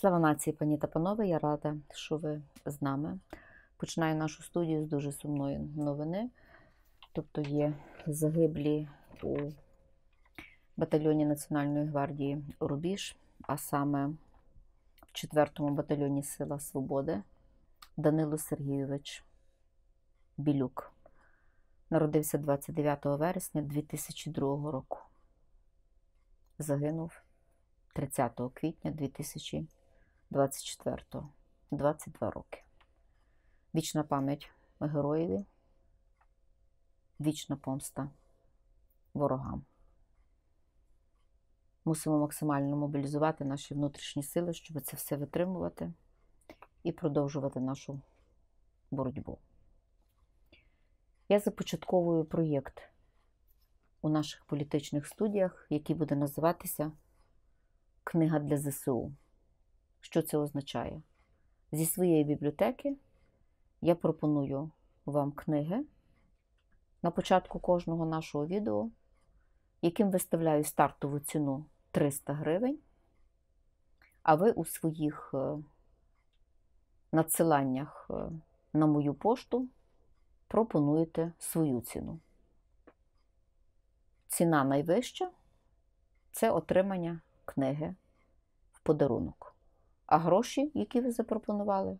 Слава нації, пані та панове, я рада, що ви з нами. Починаю нашу студію з дуже сумної новини. Тобто є загиблі у батальйоні Національної гвардії Рубіж, а саме в 4-му батальйоні Сила Свободи Данило Сергійович Білюк. Народився 29 вересня 2002 року. Загинув 30 квітня 2000 24-го, 22 роки. Вічна пам'ять героєві, вічна помста ворогам. Мусимо максимально мобілізувати наші внутрішні сили, щоб це все витримувати і продовжувати нашу боротьбу. Я започатковую проєкт у наших політичних студіях, який буде називатися Книга для ЗСУ. Що це означає? Зі своєї бібліотеки я пропоную вам книги на початку кожного нашого відео, яким виставляю стартову ціну 300 гривень. А ви у своїх е, надсиланнях е, на мою пошту пропонуєте свою ціну. Ціна найвища це отримання книги в подарунок. А гроші, які ви запропонували,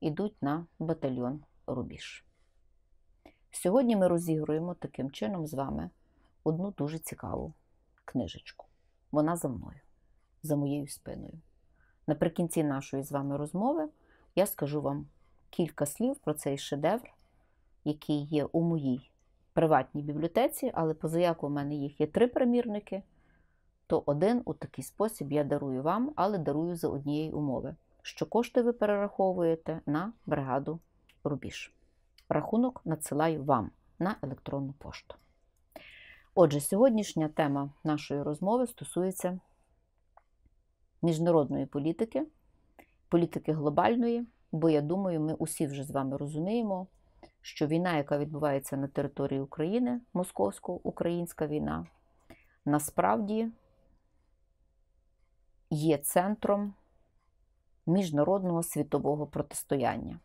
йдуть на батальйон Рубіж. Сьогодні ми розігруємо таким чином з вами одну дуже цікаву книжечку. Вона за мною, за моєю спиною. Наприкінці нашої з вами розмови я скажу вам кілька слів про цей шедевр, який є у моїй приватній бібліотеці, але позаяку у мене їх є три примірники то один у такий спосіб я дарую вам, але дарую за однієї умови, що кошти ви перераховуєте на бригаду Рубіж. Рахунок надсилаю вам на електронну пошту. Отже, сьогоднішня тема нашої розмови стосується міжнародної політики, політики глобальної, бо я думаю, ми усі вже з вами розуміємо, що війна, яка відбувається на території України, московсько-українська війна, насправді є центром міжнародного світового протистояння,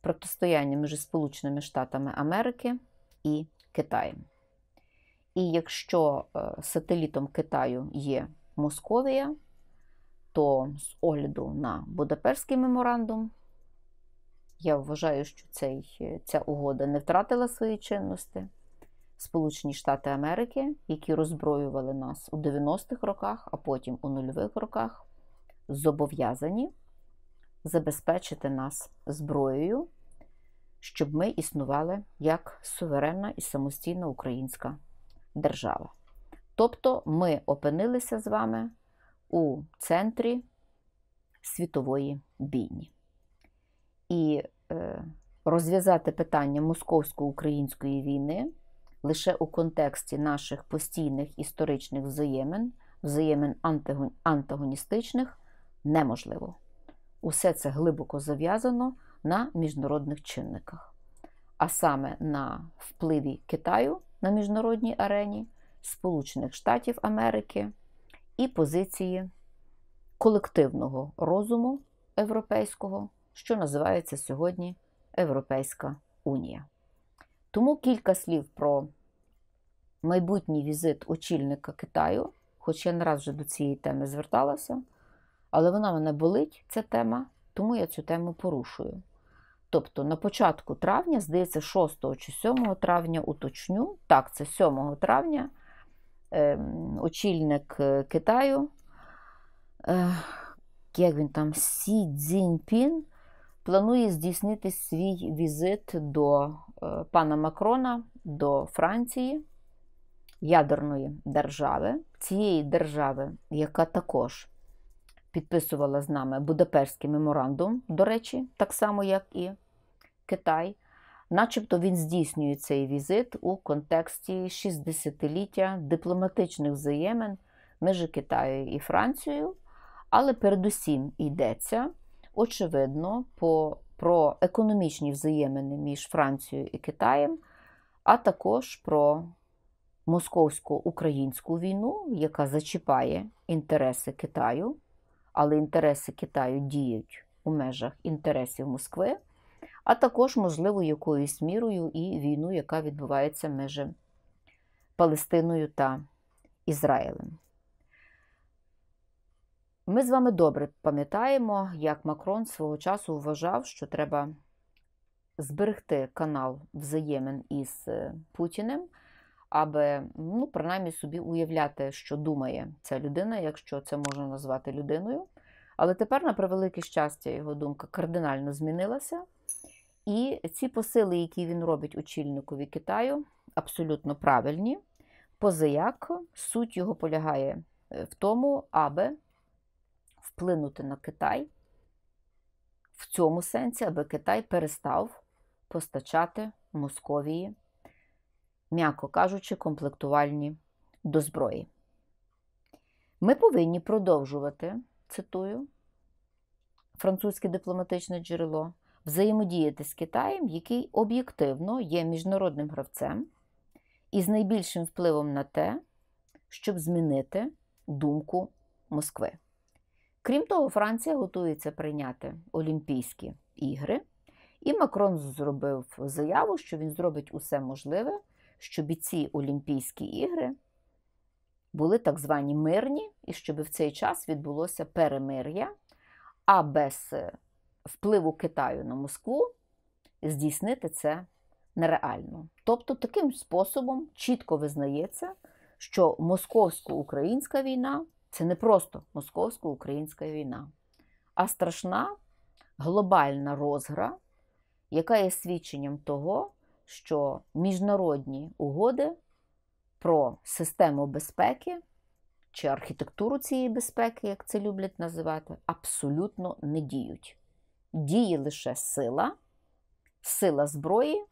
протистояння між Сполученими Штатами Америки і Китаєм. І якщо е, сателітом Китаю є Московія, то з огляду на Будапештський меморандум, я вважаю, що цей, е, ця угода не втратила свої чинності. Сполучені Штати Америки, які роззброювали нас у 90-х роках, а потім у нульових роках, зобов'язані забезпечити нас зброєю, щоб ми існували як суверенна і самостійна українська держава. Тобто ми опинилися з вами у центрі світової бійні. І е, розв'язати питання московсько-української війни лише у контексті наших постійних історичних взаємин, взаємин антагоністичних, неможливо. Усе це глибоко зав'язано на міжнародних чинниках, а саме на впливі Китаю на міжнародній арені, Сполучених Штатів Америки і позиції колективного розуму європейського, що називається сьогодні Європейська Унія. Тому кілька слів про майбутній візит очільника Китаю, хоч я не раз вже до цієї теми зверталася, але вона мене болить, ця тема, тому я цю тему порушую. Тобто на початку травня, здається, 6 чи 7 травня уточню, так, це 7 травня ем, е, очільник Китаю, е, як він там, Сі Цзіньпін, планує здійснити свій візит до Е, пана Макрона до Франції, ядерної держави, цієї держави, яка також підписувала з нами Будапештський меморандум, до речі, так само, як і Китай. Начебто він здійснює цей візит у контексті 60-ліття дипломатичних взаємин між Китаєю і Францією, але передусім йдеться, очевидно, по про економічні взаємини між Францією і Китаєм, а також про московсько-українську війну, яка зачіпає інтереси Китаю, але інтереси Китаю діють у межах інтересів Москви, а також, можливо, якоюсь мірою і війну, яка відбувається між Палестиною та Ізраїлем. Ми з вами добре пам'ятаємо, як Макрон свого часу вважав, що треба зберегти канал взаємин із е, Путіним, аби ну, принаймні собі уявляти, що думає ця людина, якщо це можна назвати людиною. Але тепер, на превелике щастя, його думка кардинально змінилася. І ці посили, які він робить очільникові Китаю, абсолютно правильні. Позаяк суть його полягає е, в тому, аби вплинути на Китай в цьому сенсі, аби Китай перестав постачати Московії, м'яко кажучи, комплектувальні до зброї. Ми повинні продовжувати, цитую французьке дипломатичне джерело, взаємодіяти з Китаєм, який об'єктивно є міжнародним гравцем і з найбільшим впливом на те, щоб змінити думку Москви. Крім того, Франція готується прийняти Олімпійські ігри, і Макрон зробив заяву, що він зробить усе можливе, щоб ці Олімпійські ігри були так звані мирні, і щоб в цей час відбулося перемир'я, а без е, впливу Китаю на Москву здійснити це нереально. Тобто, таким способом чітко визнається, що московсько-українська війна це не просто московсько-українська війна, а страшна глобальна розгра, яка є свідченням того, що міжнародні угоди про систему безпеки чи архітектуру цієї безпеки, як це люблять називати, абсолютно не діють. Діє лише сила, сила зброї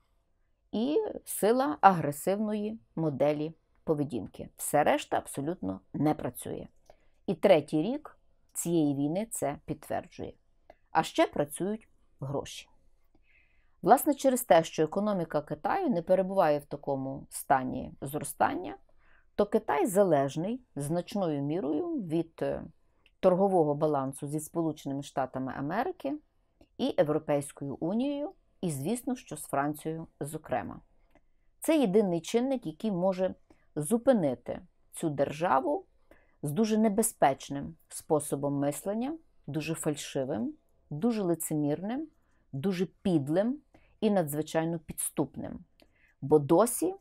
і сила агресивної моделі поведінки. Все решта абсолютно не працює. І третій рік цієї війни це підтверджує. А ще працюють гроші. Власне, через те, що економіка Китаю не перебуває в такому стані зростання, то Китай залежний значною мірою від е, торгового балансу зі Сполученими Штатами Америки і Європейською Унією, і, звісно, що з Францією, зокрема. Це єдиний чинник, який може зупинити цю державу з дуже небезпечним способом мислення, дуже фальшивим, дуже лицемірним, дуже підлим і надзвичайно підступним. Бо досі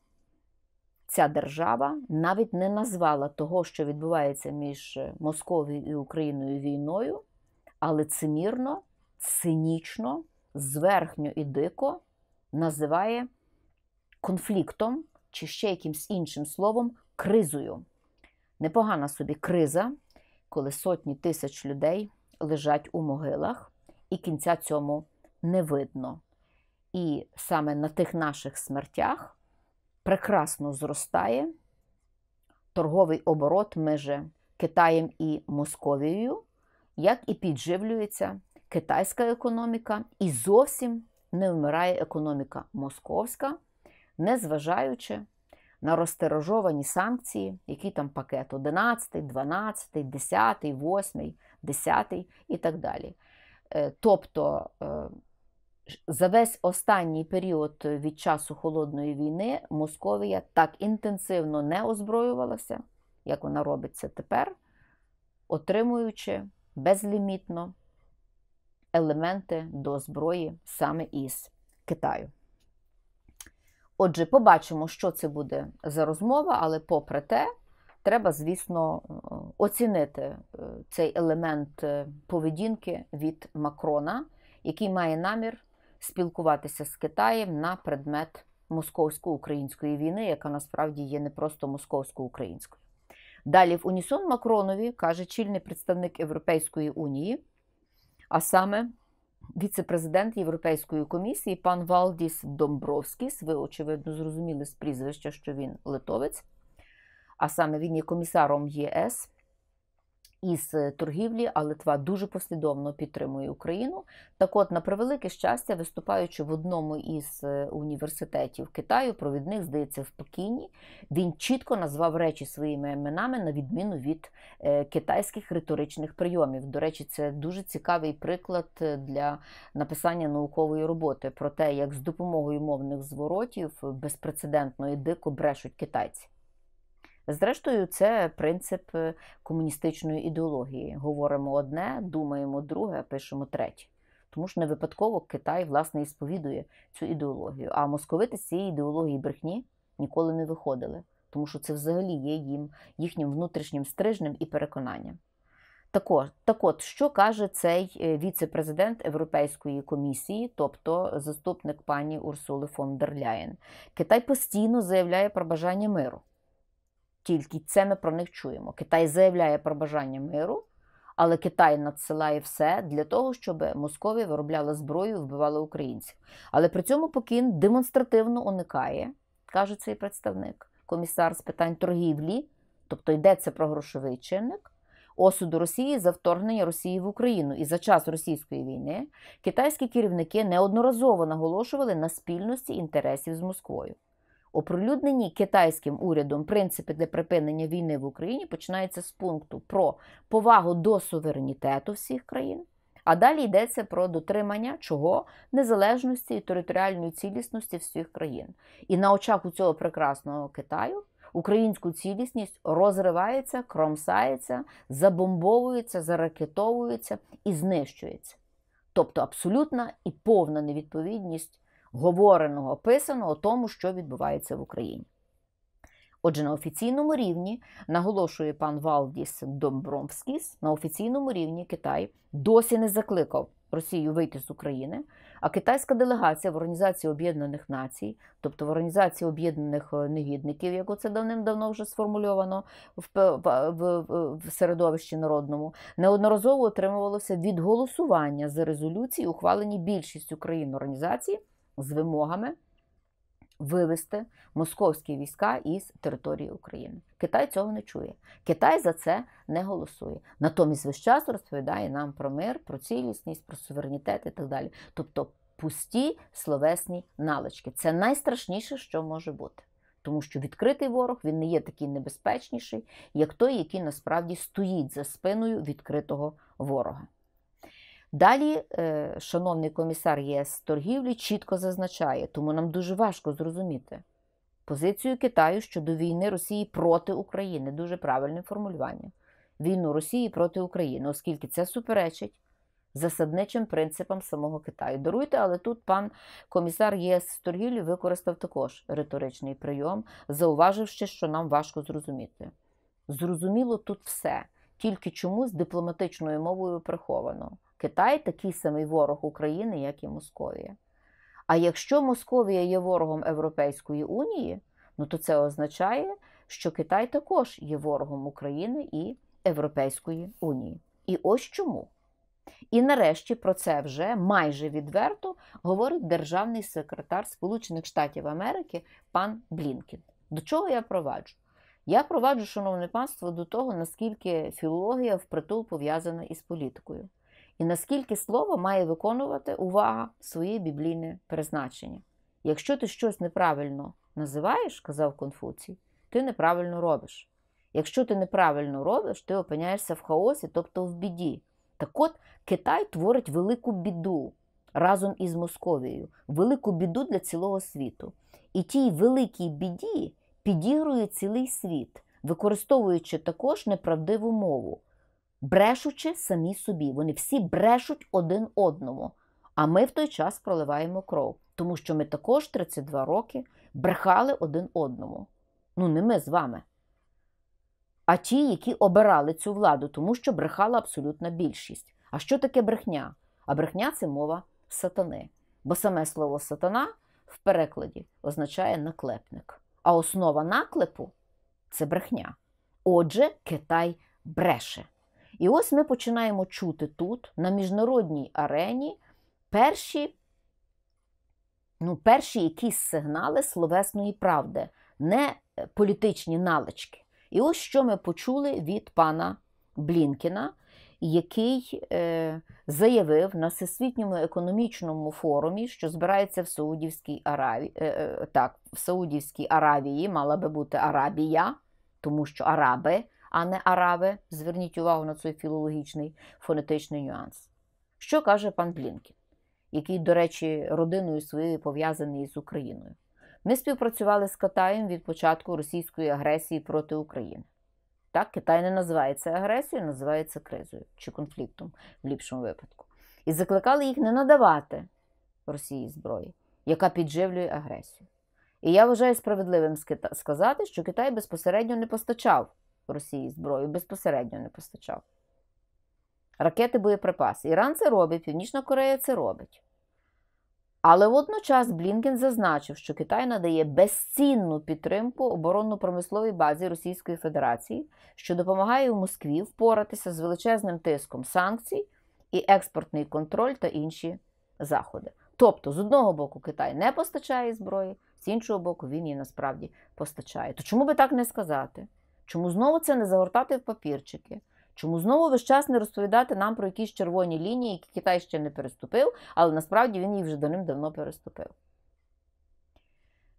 ця держава навіть не назвала того, що відбувається між Московією і Україною війною, а лицемірно, цинічно, зверхньо і дико називає конфліктом чи ще якимсь іншим словом кризою непогана собі криза, коли сотні тисяч людей лежать у могилах, і кінця цьому не видно. І саме на тих наших смертях прекрасно зростає торговий оборот між Китаєм і Московією, як і підживлюється китайська економіка, і зовсім не вмирає економіка московська, незважаючи на розтиражовані санкції, який там пакет 11, 12, 10, 8, 10 і так далі. Е, тобто е, за весь останній період від часу холодної війни Московія так інтенсивно не озброювалася, як вона робиться тепер, отримуючи безлімітно елементи до зброї саме із Китаю. Отже, побачимо, що це буде за розмова, але попри те, треба, звісно, оцінити е, цей елемент е, поведінки від Макрона, який має намір спілкуватися з Китаєм на предмет московсько-української війни, яка насправді є не просто московсько-українською. Далі в Унісон Макронові каже чільний представник Європейської унії, а саме віце-президент Європейської комісії пан Валдіс Домбровськіс. Ви, очевидно, зрозуміли з прізвища, що він литовець, а саме він є комісаром ЄС із е, торгівлі, а Литва дуже послідовно підтримує Україну. Так, от, на превелике щастя, виступаючи в одному із е, університетів Китаю, провідник здається в Пекіні, він чітко назвав речі своїми іменами на відміну від е, китайських риторичних прийомів. До речі, це дуже цікавий приклад для написання наукової роботи про те, як з допомогою мовних зворотів безпрецедентно і дико брешуть китайці. Зрештою, це принцип е, комуністичної ідеології. Говоримо одне, думаємо друге, пишемо третє. Тому що не випадково Китай власне і сповідує цю ідеологію. А московити з цієї ідеології брехні ніколи не виходили, тому що це взагалі є їм їхнім внутрішнім стрижнем і переконанням. Так от, так от що каже цей е, віце-президент Європейської комісії, тобто заступник пані Урсули фон дер Ляєн? Китай постійно заявляє про бажання миру тільки це ми про них чуємо. Китай заявляє про бажання миру, але Китай надсилає все для того, щоб Московія виробляла зброю, і вбивала українців. Але при цьому Пекін демонстративно уникає, каже цей представник, комісар з питань торгівлі, тобто йдеться про грошовий чинник. Осуду Росії за вторгнення Росії в Україну і за час російської війни китайські керівники неодноразово наголошували на спільності інтересів з Москвою. Оприлюднені китайським урядом принципи для припинення війни в Україні починається з пункту про повагу до суверенітету всіх країн, а далі йдеться про дотримання чого незалежності і територіальної цілісності всіх країн. І на очах у цього прекрасного Китаю українську цілісність розривається, кромсається, забомбовується, заракетовується і знищується. Тобто абсолютна і повна невідповідність говореного, писаного тому, що відбувається в Україні. Отже, на офіційному рівні, наголошує пан Валдіс Домбромскіс, на офіційному рівні Китай досі не закликав Росію вийти з України, а китайська делегація в Організації Об'єднаних Націй, тобто в Організації Об'єднаних е, Негідників, як оце давним-давно вже сформульовано в, в, в, в середовищі народному, неодноразово отримувалося від голосування за резолюції, ухвалені більшістю країн організації з вимогами вивести московські війська із території України. Китай цього не чує. Китай за це не голосує. Натомість весь час розповідає нам про мир, про цілісність, про суверенітет і так далі. Тобто пусті словесні налички. Це найстрашніше, що може бути. Тому що відкритий ворог він не є такий небезпечніший, як той, який насправді стоїть за спиною відкритого ворога. Далі, е, шановний комісар ЄС торгівлі чітко зазначає, тому нам дуже важко зрозуміти позицію Китаю щодо війни Росії проти України. Дуже правильне формулювання. Війну Росії проти України, оскільки це суперечить засадничим принципам самого Китаю. Даруйте, але тут пан комісар ЄС з торгівлі використав також риторичний прийом, зауваживши, що нам важко зрозуміти. Зрозуміло тут все, тільки чомусь дипломатичною мовою приховано. Китай такий самий ворог України, як і Московія. А якщо Московія є ворогом Європейської Унії, ну то це означає, що Китай також є ворогом України і Європейської Унії. І ось чому. І нарешті про це вже майже відверто говорить державний секретар Сполучених Штатів Америки пан Блінкін. До чого я проваджу? Я проваджу, шановне панство, до того, наскільки філологія впритул пов'язана із політикою і наскільки слово має виконувати увага своє біблійне призначення. Якщо ти щось неправильно називаєш, казав Конфуцій, ти неправильно робиш. Якщо ти неправильно робиш, ти опиняєшся в хаосі, тобто в біді. Так от Китай творить велику біду разом із Московією, велику біду для цілого світу. І тій великій біді підігрує цілий світ, використовуючи також неправдиву мову брешучи самі собі. Вони всі брешуть один одному. А ми в той час проливаємо кров, тому що ми також 32 роки брехали один одному. Ну, не ми з вами. А ті, які обирали цю владу, тому що брехала абсолютна більшість. А що таке брехня? А брехня це мова сатани. Бо саме слово сатана в перекладі означає наклепник. А основа наклепу це брехня. Отже, Китай бреше. І ось ми починаємо чути тут, на міжнародній арені, перші ну, перші якісь сигнали словесної правди, не е, політичні налички. І ось що ми почули від пана Блінкіна, який е, заявив на Всесвітньому економічному форумі, що збирається в Саудівській Аравії, е, е, так, в Саудівській Аравії мала би бути Арабія, тому що Араби а не араби. Зверніть увагу на цей філологічний фонетичний нюанс. Що каже пан Блінкін, який, до речі, родиною своєю пов'язаний з Україною? Ми співпрацювали з Китаєм від початку російської агресії проти України. Так, Китай не називається агресією, називається кризою чи конфліктом в ліпшому випадку. І закликали їх не надавати Росії зброї, яка підживлює агресію. І я вважаю справедливим сказати, що Китай безпосередньо не постачав Росії зброю безпосередньо не постачав. Ракети, боєприпаси. Іран це робить, Північна Корея це робить. Але водночас Блінкен зазначив, що Китай надає безцінну підтримку оборонно-промисловій базі Російської Федерації, що допомагає у Москві впоратися з величезним тиском санкцій і експортний контроль та інші заходи. Тобто, з одного боку, Китай не постачає зброї, з іншого боку, він її насправді постачає. То чому би так не сказати? Чому знову це не загортати в папірчики? Чому знову весь час не розповідати нам про якісь червоні лінії, які Китай ще не переступив, але насправді він її вже до ним давно переступив.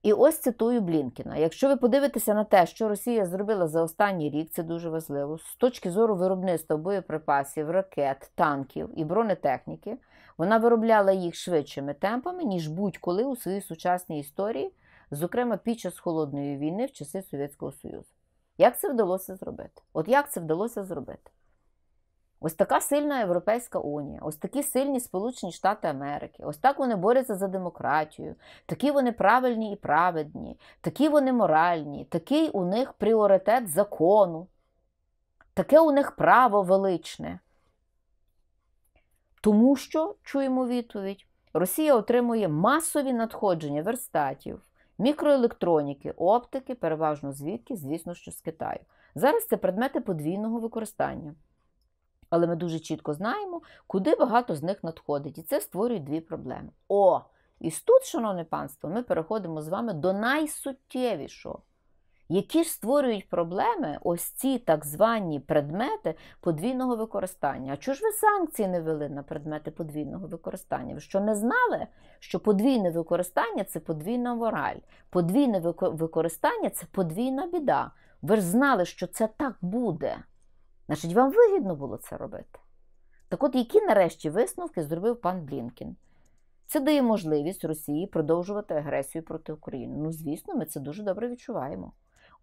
І ось цитую Блінкіна: якщо ви подивитеся на те, що Росія зробила за останній рік, це дуже важливо, з точки зору виробництва боєприпасів, ракет, танків і бронетехніки, вона виробляла їх швидшими темпами, ніж будь-коли у своїй сучасній історії, зокрема під час холодної війни в часи Совєтського Союзу. Як це вдалося зробити? От як це вдалося зробити? Ось така сильна Європейська Унія, ось такі сильні Сполучені Штати Америки, ось так вони борються за демократію, такі вони правильні і праведні, такі вони моральні, такий у них пріоритет закону, таке у них право величне. Тому що чуємо відповідь: Росія отримує масові надходження верстатів, мікроелектроніки, оптики, переважно звідки, звісно, що з Китаю. Зараз це предмети подвійного використання. Але ми дуже чітко знаємо, куди багато з них надходить, і це створює дві проблеми. О! І тут, шановне панство, ми переходимо з вами до найсуттєвішого які ж створюють проблеми ось ці так звані предмети подвійного використання. А чого ж ви санкції не вели на предмети подвійного використання? Ви що не знали, що подвійне використання це подвійна мораль, подвійне використання це подвійна біда. Ви ж знали, що це так буде. Значить, вам вигідно було це робити. Так от, які нарешті висновки зробив пан Блінкін? Це дає можливість Росії продовжувати агресію проти України. Ну, звісно, ми це дуже добре відчуваємо.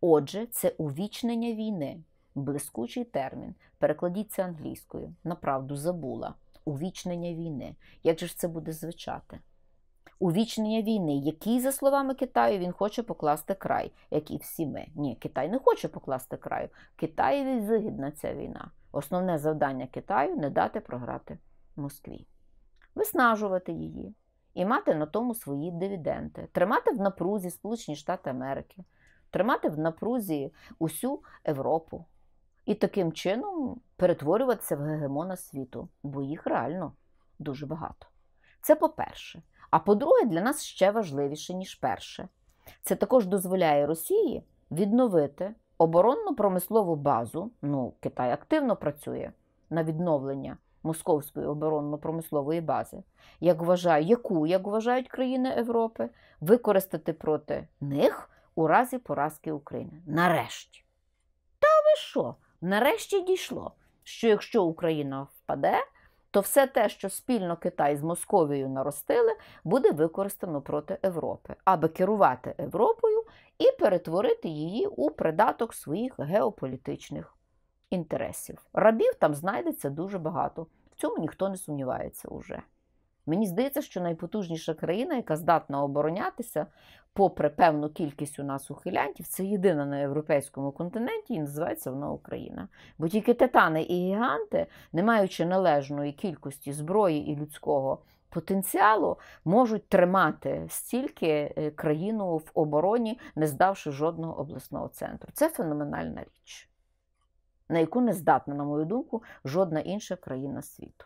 Отже, це увічнення війни, блискучий термін. Перекладіться англійською. Направду забула. Увічнення війни. Як же ж це буде звучати? Увічнення війни, який, за словами Китаю, він хоче покласти край, як і всі ми. Ні, Китай не хоче покласти краю. Китаєві вигідна ця війна. Основне завдання Китаю не дати програти Москві, виснажувати її і мати на тому свої дивіденти, тримати в напрузі Сполучені Штати Америки, тримати в напрузі усю Європу і таким чином перетворюватися в гегемона світу, бо їх реально дуже багато. Це по-перше. А по-друге, для нас ще важливіше, ніж перше. Це також дозволяє Росії відновити оборонно промислову базу. Ну, Китай активно працює на відновлення московської оборонно-промислової бази, як вважає, яку як вважають країни Європи, використати проти них у разі поразки України. Нарешті. Та ви що? Нарешті дійшло, що якщо Україна впаде, то все те, що спільно Китай з Московією наростили, буде використано проти Європи, аби керувати Європою і перетворити її у придаток своїх геополітичних інтересів. Рабів там знайдеться дуже багато. В цьому ніхто не сумнівається уже. Мені здається, що найпотужніша країна, яка здатна оборонятися, попри певну кількість у нас ухилянтів, це єдина на європейському континенті і називається вона Україна. Бо тільки титани і гіганти, не маючи належної кількості зброї і людського потенціалу, можуть тримати стільки е, країну в обороні, не здавши жодного обласного центру. Це феноменальна річ, на яку не здатна, на мою думку, жодна інша країна світу.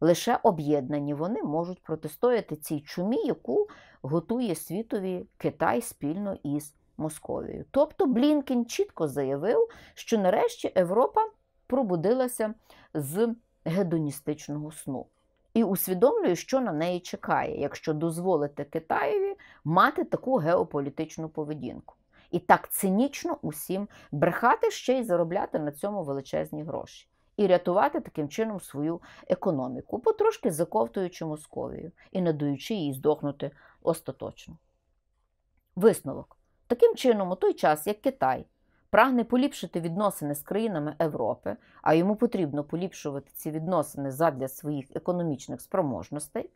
Лише об'єднані вони можуть протистояти цій чумі, яку готує світові Китай спільно із Московією. Тобто Блінкін чітко заявив, що нарешті Європа пробудилася з гедоністичного сну і усвідомлює, що на неї чекає, якщо дозволити Китаєві мати таку геополітичну поведінку. І так цинічно усім брехати ще й заробляти на цьому величезні гроші і рятувати таким чином свою економіку, потрошки заковтуючи Московію і надаючи їй здохнути остаточно. Висновок. Таким чином, у той час, як Китай прагне поліпшити відносини з країнами Європи, а йому потрібно поліпшувати ці відносини задля своїх економічних спроможностей,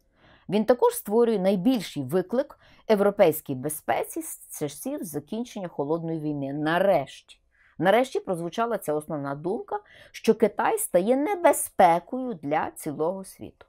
він також створює найбільший виклик європейській безпеці з часів закінчення холодної війни. Нарешті. Нарешті прозвучала ця основна думка, що Китай стає небезпекою для цілого світу.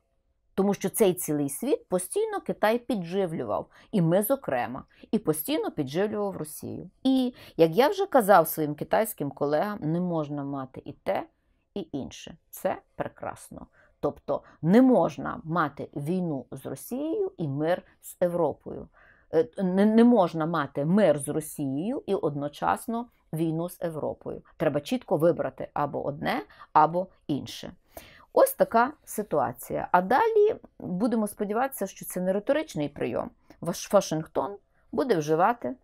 Тому що цей цілий світ постійно Китай підживлював, і ми, зокрема, і постійно підживлював Росію. І, як я вже казав своїм китайським колегам, не можна мати і те, і інше. Це прекрасно. Тобто не можна мати війну з Росією і мир з Європою. Е, не можна мати мир з Росією і одночасно війну з Європою. Треба чітко вибрати або одне, або інше. Ось така ситуація. А далі будемо сподіватися, що це не риторичний прийом. Ваш Вашингтон буде вживати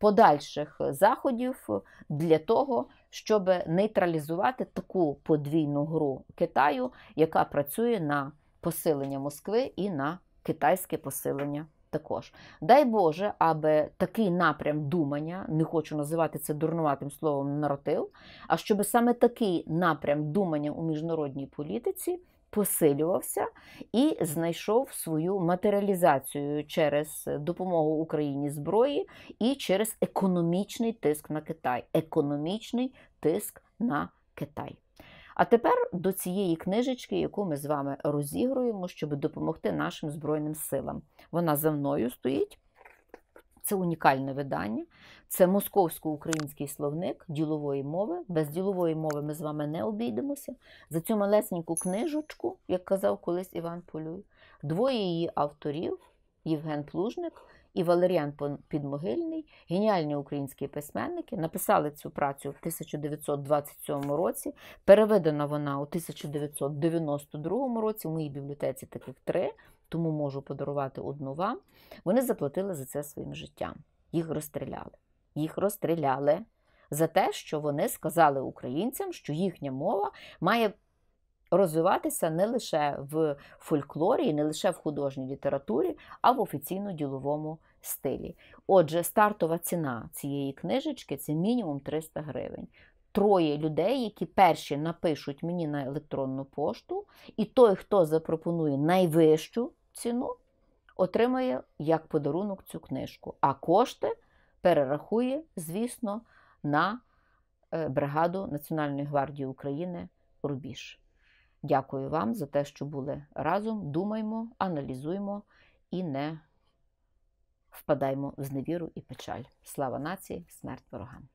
подальших заходів для того, щоб нейтралізувати таку подвійну гру Китаю, яка працює на посилення Москви і на китайське посилення також. Дай Боже, аби такий напрям думання, не хочу називати це дурнуватим словом наратив, а щоб саме такий напрям думання у міжнародній політиці. Посилювався і знайшов свою матеріалізацію через допомогу Україні зброї і через економічний тиск на Китай. Економічний тиск на Китай. А тепер до цієї книжечки, яку ми з вами розігруємо, щоб допомогти нашим Збройним силам. Вона за мною стоїть. Це унікальне видання, це московсько-український словник ділової мови. Без ділової мови ми з вами не обійдемося. За цю малесеньку книжечку, як казав колись Іван Полюй, двоє її авторів Євген Плужник і Валеріан Підмогильний, геніальні українські письменники, написали цю працю в 1927 році. Переведена вона у 1992 році. В моїй бібліотеці таких три, тому можу подарувати одну вам. Вони заплатили за це своїм життям. Їх розстріляли. Їх розстріляли за те, що вони сказали українцям, що їхня мова має розвиватися не лише в фольклорі, не лише в художній літературі, а в офіційно-діловому стилі. Отже, стартова ціна цієї книжечки це мінімум 300 гривень. Троє людей, які перші напишуть мені на електронну пошту, і той, хто запропонує найвищу ціну, отримає як подарунок цю книжку. А кошти перерахує, звісно, на е, бригаду Національної гвардії України Рубіж. Дякую вам за те, що були разом. Думаємо, аналізуємо і не впадаймо в зневіру і печаль. Слава нації, смерть ворогам!